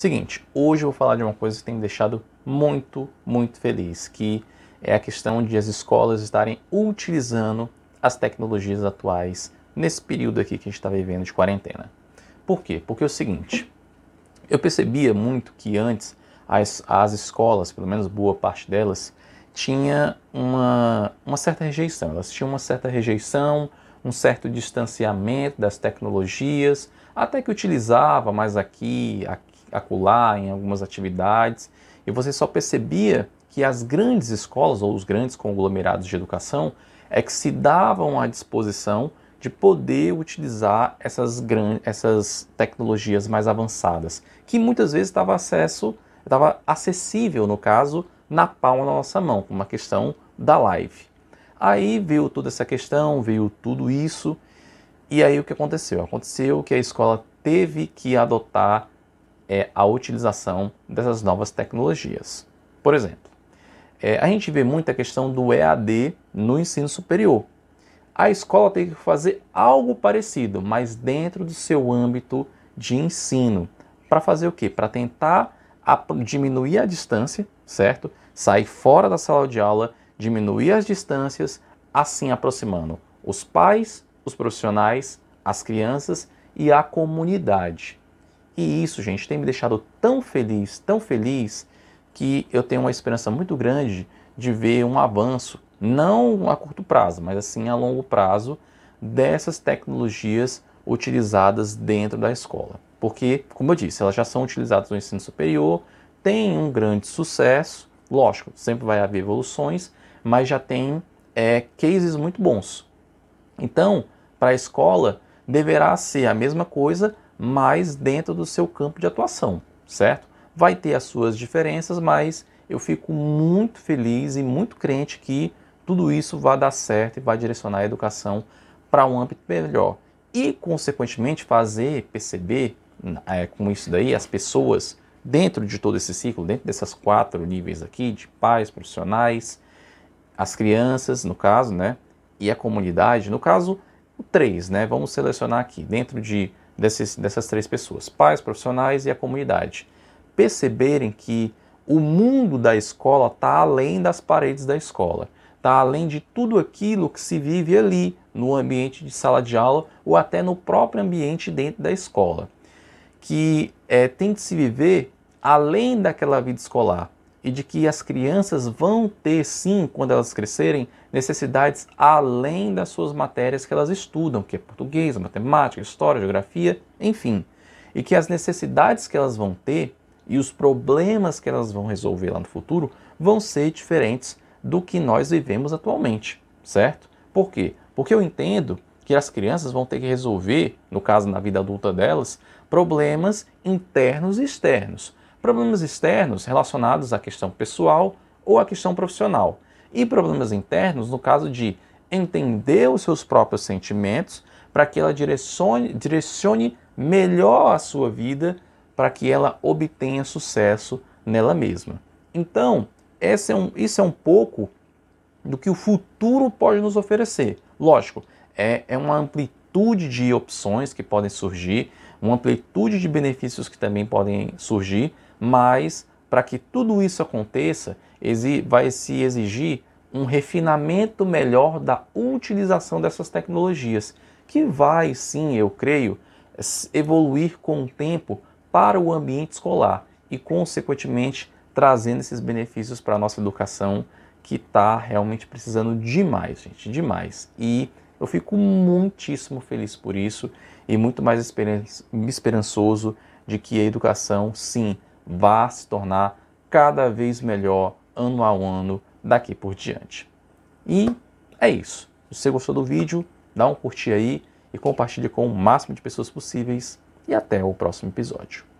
Seguinte, hoje eu vou falar de uma coisa que tem me deixado muito, muito feliz, que é a questão de as escolas estarem utilizando as tecnologias atuais nesse período aqui que a gente está vivendo de quarentena. Por quê? Porque é o seguinte, eu percebia muito que antes as, as escolas, pelo menos boa parte delas, tinha uma, uma certa rejeição, elas tinham uma certa rejeição, um certo distanciamento das tecnologias, até que utilizava mais aqui, aqui acolá, em algumas atividades, e você só percebia que as grandes escolas ou os grandes conglomerados de educação é que se davam à disposição de poder utilizar essas, grandes, essas tecnologias mais avançadas, que muitas vezes estava acesso, estava acessível, no caso, na palma da nossa mão, como a questão da live. Aí veio toda essa questão, veio tudo isso, e aí o que aconteceu? Aconteceu que a escola teve que adotar é a utilização dessas novas tecnologias. Por exemplo, é, a gente vê muito a questão do EAD no ensino superior. A escola tem que fazer algo parecido, mas dentro do seu âmbito de ensino. Para fazer o quê? Para tentar diminuir a distância, certo? Sair fora da sala de aula, diminuir as distâncias, assim aproximando os pais, os profissionais, as crianças e a comunidade. E isso, gente, tem me deixado tão feliz, tão feliz, que eu tenho uma esperança muito grande de ver um avanço, não a curto prazo, mas assim a longo prazo, dessas tecnologias utilizadas dentro da escola. Porque, como eu disse, elas já são utilizadas no ensino superior, tem um grande sucesso, lógico, sempre vai haver evoluções, mas já tem é, cases muito bons. Então, para a escola, deverá ser a mesma coisa, mas dentro do seu campo de atuação, certo? Vai ter as suas diferenças, mas eu fico muito feliz e muito crente que tudo isso vai dar certo e vai direcionar a educação para um âmbito melhor. E, consequentemente, fazer perceber é, com isso daí as pessoas dentro de todo esse ciclo, dentro dessas quatro níveis aqui, de pais, profissionais, as crianças, no caso, né? E a comunidade, no caso, o três, né? Vamos selecionar aqui, dentro de desses, dessas três pessoas, pais, profissionais e a comunidade, perceberem que o mundo da escola está além das paredes da escola, está além de tudo aquilo que se vive ali, no ambiente de sala de aula ou até no próprio ambiente dentro da escola, que é, tem que se viver além daquela vida escolar, e de que as crianças vão ter, sim, quando elas crescerem, necessidades além das suas matérias que elas estudam, que é português, matemática, história, geografia, enfim. E que as necessidades que elas vão ter e os problemas que elas vão resolver lá no futuro vão ser diferentes do que nós vivemos atualmente, certo? Por quê? Porque eu entendo que as crianças vão ter que resolver, no caso na vida adulta delas, problemas internos e externos problemas externos relacionados à questão pessoal ou à questão profissional, e problemas internos no caso de entender os seus próprios sentimentos para que ela direcione, direcione melhor a sua vida para que ela obtenha sucesso nela mesma. Então, esse é um, isso é um pouco do que o futuro pode nos oferecer. Lógico, é, é uma amplitude de opções que podem surgir, uma amplitude de benefícios que também podem surgir, mas para que tudo isso aconteça, vai se exigir um refinamento melhor da utilização dessas tecnologias, que vai sim, eu creio, evoluir com o tempo para o ambiente escolar e, consequentemente, trazendo esses benefícios para a nossa educação que está realmente precisando demais, gente, demais. E eu fico muitíssimo feliz por isso e muito mais esperançoso de que a educação, sim, vá se tornar cada vez melhor ano a ano daqui por diante. E é isso. Se você gostou do vídeo, dá um curtir aí e compartilhe com o máximo de pessoas possíveis e até o próximo episódio.